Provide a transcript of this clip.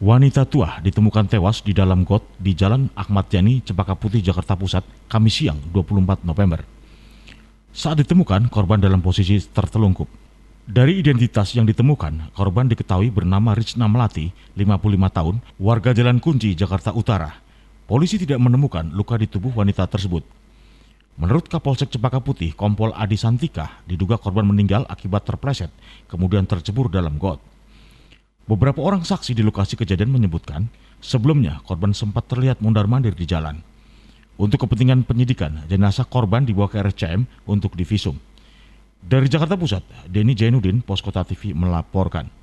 Wanita tua ditemukan tewas di dalam got di Jalan Ahmad Yani, Cepaka Putih, Jakarta Pusat, Kamis siang 24 November. Saat ditemukan, korban dalam posisi tertelungkup. Dari identitas yang ditemukan, korban diketahui bernama Rizna Melati, 55 tahun, warga Jalan Kunci, Jakarta Utara. Polisi tidak menemukan luka di tubuh wanita tersebut. Menurut Kapolsek Cepaka Putih, Kompol Adi Santika, diduga korban meninggal akibat terpleset, kemudian tercebur dalam got. Beberapa orang saksi di lokasi kejadian menyebutkan, sebelumnya korban sempat terlihat mundar mandir di jalan. Untuk kepentingan penyidikan, jenazah korban dibawa ke RCM untuk divisum. Dari Jakarta Pusat, Denny Jainuddin, Poskota TV melaporkan.